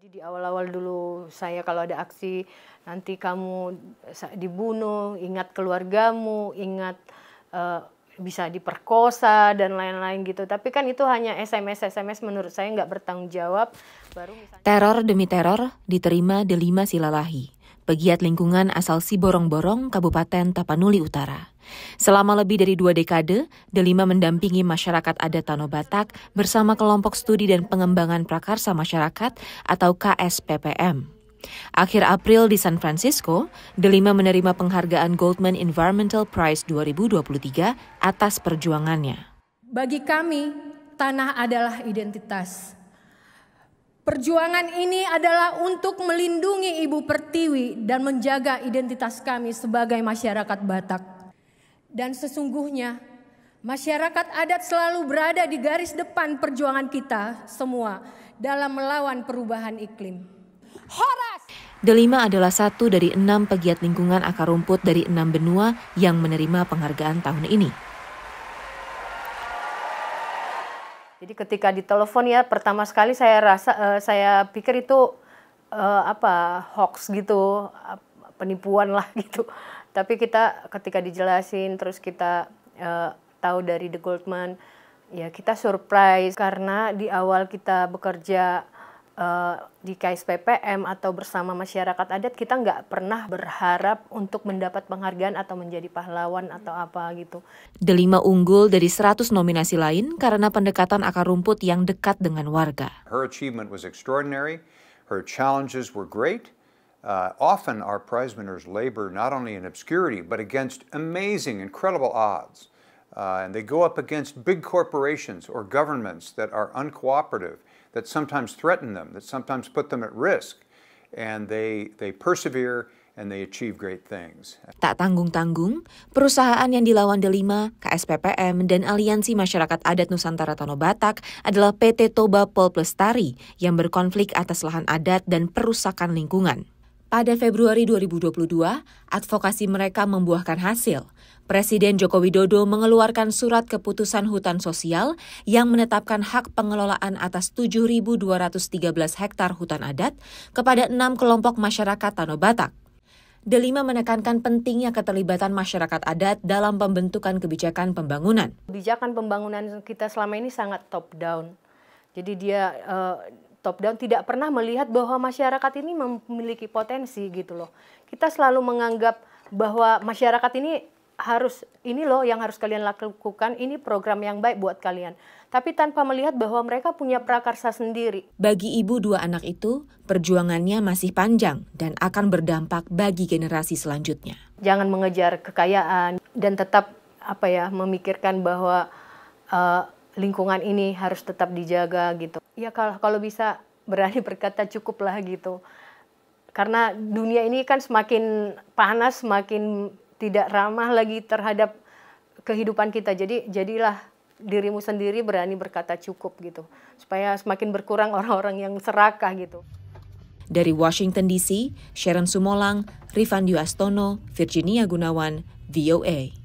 Jadi di awal-awal dulu saya kalau ada aksi nanti kamu dibunuh, ingat keluargamu, ingat uh, bisa diperkosa dan lain-lain gitu. Tapi kan itu hanya SMS SMS menurut saya nggak bertanggung jawab. Baru misalnya... Teror demi teror diterima Delima Silalahi pegiat lingkungan asal Siborong-Borong, Kabupaten Tapanuli Utara. Selama lebih dari dua dekade, Delima mendampingi masyarakat adat Tano Batak bersama kelompok studi dan pengembangan prakarsa masyarakat atau KSPPM. Akhir April di San Francisco, Delima menerima penghargaan Goldman Environmental Prize 2023 atas perjuangannya. Bagi kami, tanah adalah identitas Perjuangan ini adalah untuk melindungi Ibu Pertiwi dan menjaga identitas kami sebagai masyarakat Batak. Dan sesungguhnya, masyarakat adat selalu berada di garis depan perjuangan kita semua dalam melawan perubahan iklim. Horas! Delima adalah satu dari enam pegiat lingkungan akar rumput dari enam benua yang menerima penghargaan tahun ini. Jadi ketika ditelepon ya pertama sekali saya rasa uh, saya pikir itu uh, apa hoax gitu, penipuan lah gitu. Tapi kita ketika dijelasin terus kita uh, tahu dari The Goldman ya kita surprise karena di awal kita bekerja uh, di KSPPM atau bersama masyarakat adat kita nggak pernah berharap untuk mendapat penghargaan atau menjadi pahlawan atau apa gitu. Delima unggul dari 100 nominasi lain karena pendekatan akar rumput yang dekat dengan warga. Her achievement was extraordinary. Her challenges were great. Uh, often our prize winners labor not only in obscurity but against amazing, incredible odds. Uh, and they go up against big corporations or governments that are uncooperative, that sometimes threaten them, that sometimes put them at risk. And they, they persevere and they achieve great things. Tak tanggung-tanggung, perusahaan yang dilawan Delima, KSPPM, dan Aliansi Masyarakat Adat Nusantara Tono Batak adalah PT Toba Pol Plestari yang berkonflik atas lahan adat dan perusakan lingkungan. Pada Februari 2022, advokasi mereka membuahkan hasil. Presiden Joko Widodo mengeluarkan surat keputusan hutan sosial yang menetapkan hak pengelolaan atas 7.213 hektar hutan adat kepada enam kelompok masyarakat Tanah Batak. Delima menekankan pentingnya keterlibatan masyarakat adat dalam pembentukan kebijakan pembangunan. Kebijakan pembangunan kita selama ini sangat top down. Jadi dia uh, top down tidak pernah melihat bahwa masyarakat ini memiliki potensi gitu loh. Kita selalu menganggap bahwa masyarakat ini harus ini loh yang harus kalian lakukan ini program yang baik buat kalian tapi tanpa melihat bahwa mereka punya prakarsa sendiri. Bagi ibu dua anak itu, perjuangannya masih panjang dan akan berdampak bagi generasi selanjutnya. Jangan mengejar kekayaan dan tetap apa ya memikirkan bahwa uh, lingkungan ini harus tetap dijaga gitu. Ya kalau kalau bisa berani berkata cukuplah gitu. Karena dunia ini kan semakin panas, semakin tidak ramah lagi terhadap kehidupan kita. Jadi jadilah dirimu sendiri berani berkata cukup gitu. Supaya semakin berkurang orang-orang yang serakah gitu. Dari Washington DC, Sharon Sumolang, Rifan Yuastono, Virginia Gunawan, VOA.